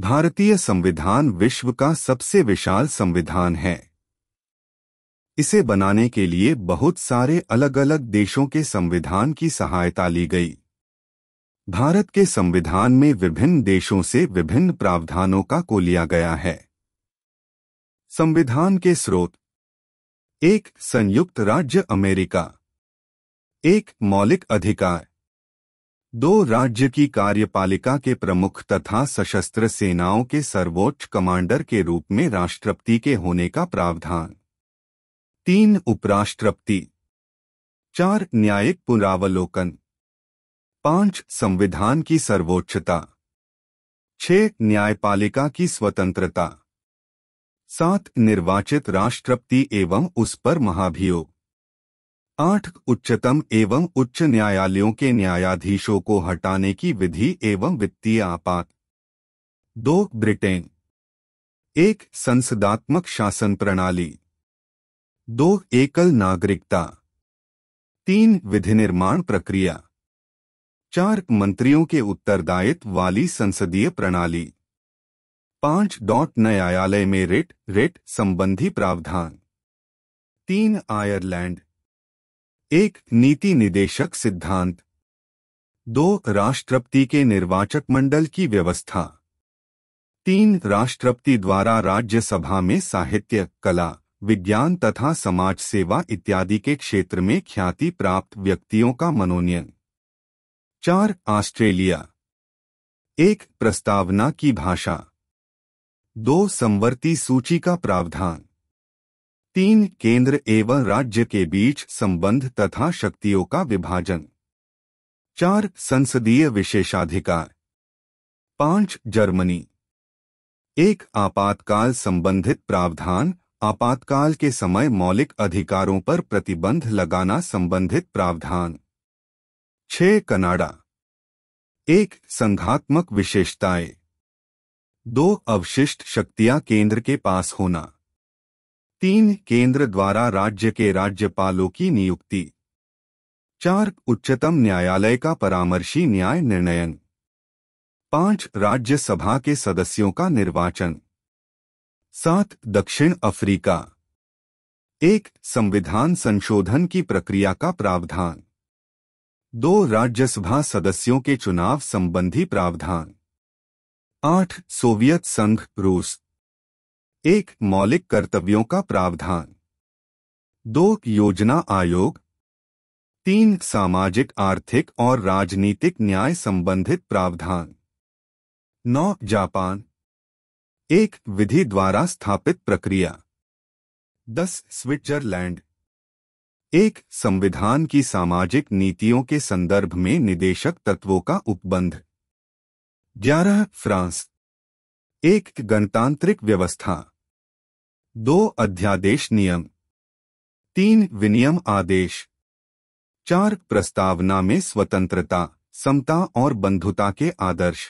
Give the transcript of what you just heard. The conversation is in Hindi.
भारतीय संविधान विश्व का सबसे विशाल संविधान है इसे बनाने के लिए बहुत सारे अलग अलग देशों के संविधान की सहायता ली गई भारत के संविधान में विभिन्न देशों से विभिन्न प्रावधानों का को लिया गया है संविधान के स्रोत एक संयुक्त राज्य अमेरिका एक मौलिक अधिकार दो राज्य की कार्यपालिका के प्रमुख तथा सशस्त्र सेनाओं के सर्वोच्च कमांडर के रूप में राष्ट्रपति के होने का प्रावधान तीन उपराष्ट्रपति चार न्यायिक पुनरावलोकन पांच संविधान की सर्वोच्चता छह न्यायपालिका की स्वतंत्रता सात निर्वाचित राष्ट्रपति एवं उस पर महाभियोग आठ उच्चतम एवं उच्च न्यायालयों के न्यायाधीशों को हटाने की विधि एवं वित्तीय आपात दो ब्रिटेन एक संसदात्मक शासन प्रणाली दो एकल नागरिकता तीन विधि निर्माण प्रक्रिया चार मंत्रियों के उत्तरदायित्व वाली संसदीय प्रणाली पांच डॉट न्यायालय में रिट रेट संबंधी प्रावधान तीन आयरलैंड एक नीति निदेशक सिद्धांत दो राष्ट्रपति के निर्वाचक मंडल की व्यवस्था तीन राष्ट्रपति द्वारा राज्यसभा में साहित्य कला विज्ञान तथा समाज सेवा इत्यादि के क्षेत्र में ख्याति प्राप्त व्यक्तियों का मनोनयन चार ऑस्ट्रेलिया एक प्रस्तावना की भाषा दो संवर्ती सूची का प्रावधान तीन केंद्र एवं राज्य के बीच संबंध तथा शक्तियों का विभाजन चार संसदीय विशेषाधिकार पांच जर्मनी एक आपातकाल संबंधित प्रावधान आपातकाल के समय मौलिक अधिकारों पर प्रतिबंध लगाना संबंधित प्रावधान छह कनाडा एक संघात्मक विशेषताएं दो अवशिष्ट शक्तियां केंद्र के पास होना तीन केंद्र द्वारा राज्य के राज्यपालों की नियुक्ति चार उच्चतम न्यायालय का परामर्शी न्याय निर्णयन पांच राज्यसभा के सदस्यों का निर्वाचन सात दक्षिण अफ्रीका एक संविधान संशोधन की प्रक्रिया का प्रावधान दो राज्यसभा सदस्यों के चुनाव संबंधी प्रावधान आठ सोवियत संघ रूस एक मौलिक कर्तव्यों का प्रावधान दो योजना आयोग तीन सामाजिक आर्थिक और राजनीतिक न्याय संबंधित प्रावधान नौ जापान एक विधि द्वारा स्थापित प्रक्रिया दस स्विट्जरलैंड एक संविधान की सामाजिक नीतियों के संदर्भ में निदेशक तत्वों का उपबंध ग्यारह फ्रांस एक गणतांत्रिक व्यवस्था दो अध्यादेश नियम तीन विनियम आदेश चार प्रस्तावना में स्वतंत्रता समता और बंधुता के आदर्श